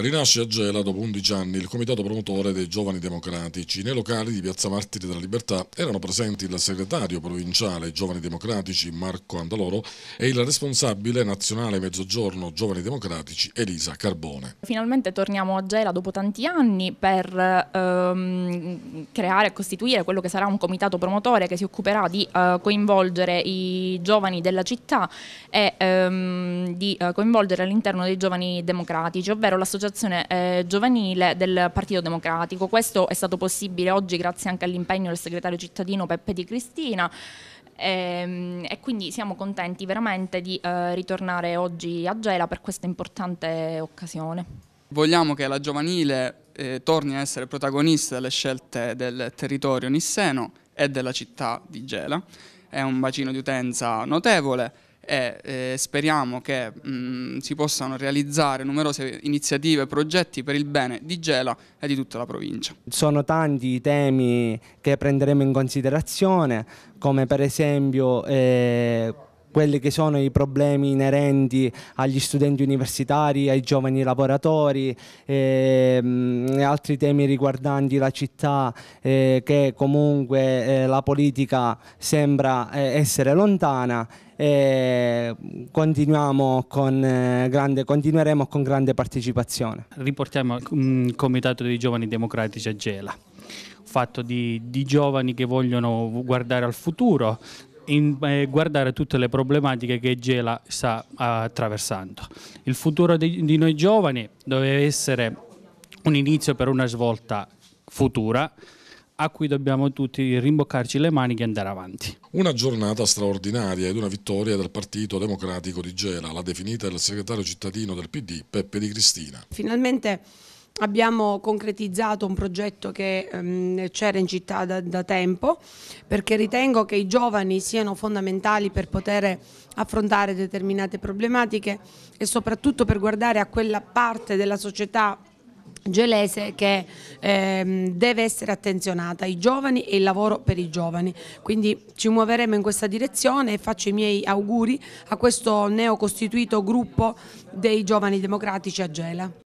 Rinasce a Gela dopo 11 anni il comitato promotore dei giovani democratici. Nei locali di Piazza Martiri della Libertà erano presenti il segretario provinciale Giovani Democratici Marco Andaloro e il responsabile nazionale Mezzogiorno Giovani Democratici Elisa Carbone. Finalmente torniamo a Gela dopo tanti anni per ehm, creare e costituire quello che sarà un comitato promotore che si occuperà di eh, coinvolgere i giovani della città e ehm, di eh, coinvolgere all'interno dei giovani democratici, ovvero l'associazione organizzazione eh, giovanile del Partito Democratico. Questo è stato possibile oggi grazie anche all'impegno del segretario cittadino Peppe Di Cristina e, ehm, e quindi siamo contenti veramente di eh, ritornare oggi a Gela per questa importante occasione. Vogliamo che la giovanile eh, torni a essere protagonista delle scelte del territorio nisseno e della città di Gela. È un bacino di utenza notevole e eh, speriamo che mh, mm, si possano realizzare numerose iniziative e progetti per il bene di Gela e di tutta la provincia. Sono tanti i temi che prenderemo in considerazione, come per esempio... Eh quelli che sono i problemi inerenti agli studenti universitari, ai giovani lavoratori ehm, e ehm, altri temi riguardanti la città eh, che comunque eh, la politica sembra eh, essere lontana e continuiamo con, eh, grande, continueremo con grande partecipazione. Riportiamo il mm, Comitato dei Giovani Democratici a Gela fatto di, di, giovani che vogliono guardare al futuro, in, eh, guardare tutte le problematiche che Gela sta attraversando. Il futuro di, di noi giovani doveva essere un inizio per una svolta futura, a cui dobbiamo tutti rimboccarci le maniche e andare avanti. Una giornata straordinaria ed una vittoria del Partito Democratico di Gela, l'ha definita il segretario cittadino del PD Peppe Di Cristina. Finalmente abbiamo concretizzato un progetto che um, c'era in città da, da, tempo perché ritengo che i giovani siano fondamentali per poter affrontare determinate problematiche e soprattutto per guardare a quella parte della società gelese che ehm, deve essere attenzionata, i giovani e il lavoro per i giovani. Quindi ci muoveremo in questa direzione e faccio i miei auguri a questo neocostituito gruppo dei giovani democratici a Gela.